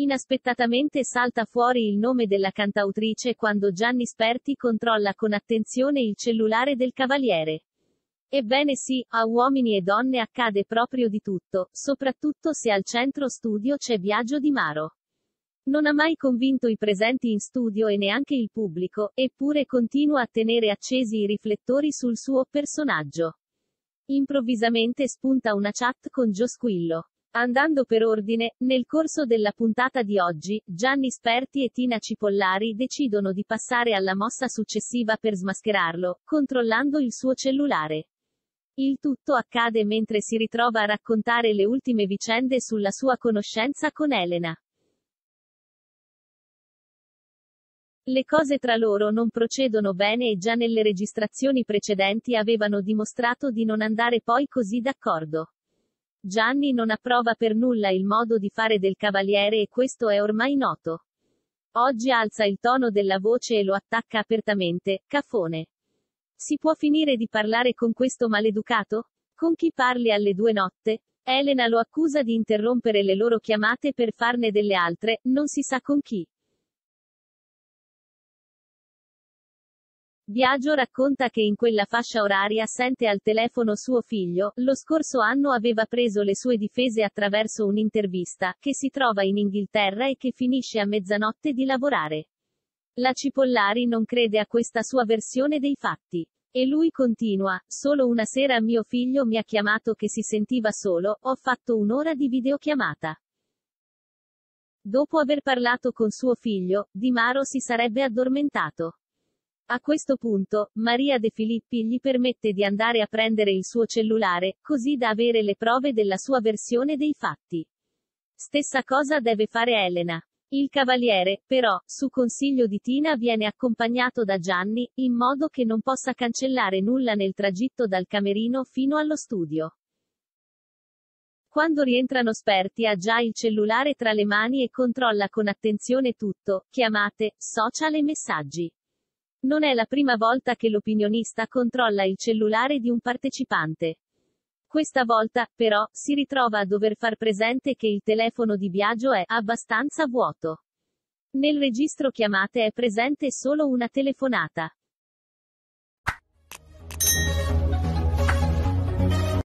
Inaspettatamente salta fuori il nome della cantautrice quando Gianni Sperti controlla con attenzione il cellulare del cavaliere. Ebbene sì, a uomini e donne accade proprio di tutto, soprattutto se al centro studio c'è Biagio Di Maro. Non ha mai convinto i presenti in studio e neanche il pubblico, eppure continua a tenere accesi i riflettori sul suo personaggio. Improvvisamente spunta una chat con Giosquillo. Andando per ordine, nel corso della puntata di oggi, Gianni Sperti e Tina Cipollari decidono di passare alla mossa successiva per smascherarlo, controllando il suo cellulare. Il tutto accade mentre si ritrova a raccontare le ultime vicende sulla sua conoscenza con Elena. Le cose tra loro non procedono bene e già nelle registrazioni precedenti avevano dimostrato di non andare poi così d'accordo. Gianni non approva per nulla il modo di fare del cavaliere e questo è ormai noto. Oggi alza il tono della voce e lo attacca apertamente, caffone. Si può finire di parlare con questo maleducato? Con chi parli alle due notte? Elena lo accusa di interrompere le loro chiamate per farne delle altre, non si sa con chi. Biagio racconta che in quella fascia oraria sente al telefono suo figlio, lo scorso anno aveva preso le sue difese attraverso un'intervista, che si trova in Inghilterra e che finisce a mezzanotte di lavorare. La Cipollari non crede a questa sua versione dei fatti. E lui continua, solo una sera mio figlio mi ha chiamato che si sentiva solo, ho fatto un'ora di videochiamata. Dopo aver parlato con suo figlio, Di Maro si sarebbe addormentato. A questo punto, Maria De Filippi gli permette di andare a prendere il suo cellulare, così da avere le prove della sua versione dei fatti. Stessa cosa deve fare Elena. Il cavaliere, però, su consiglio di Tina viene accompagnato da Gianni, in modo che non possa cancellare nulla nel tragitto dal camerino fino allo studio. Quando rientrano Sperti ha già il cellulare tra le mani e controlla con attenzione tutto, chiamate, social e messaggi. Non è la prima volta che l'opinionista controlla il cellulare di un partecipante. Questa volta, però, si ritrova a dover far presente che il telefono di Biagio è abbastanza vuoto. Nel registro chiamate è presente solo una telefonata.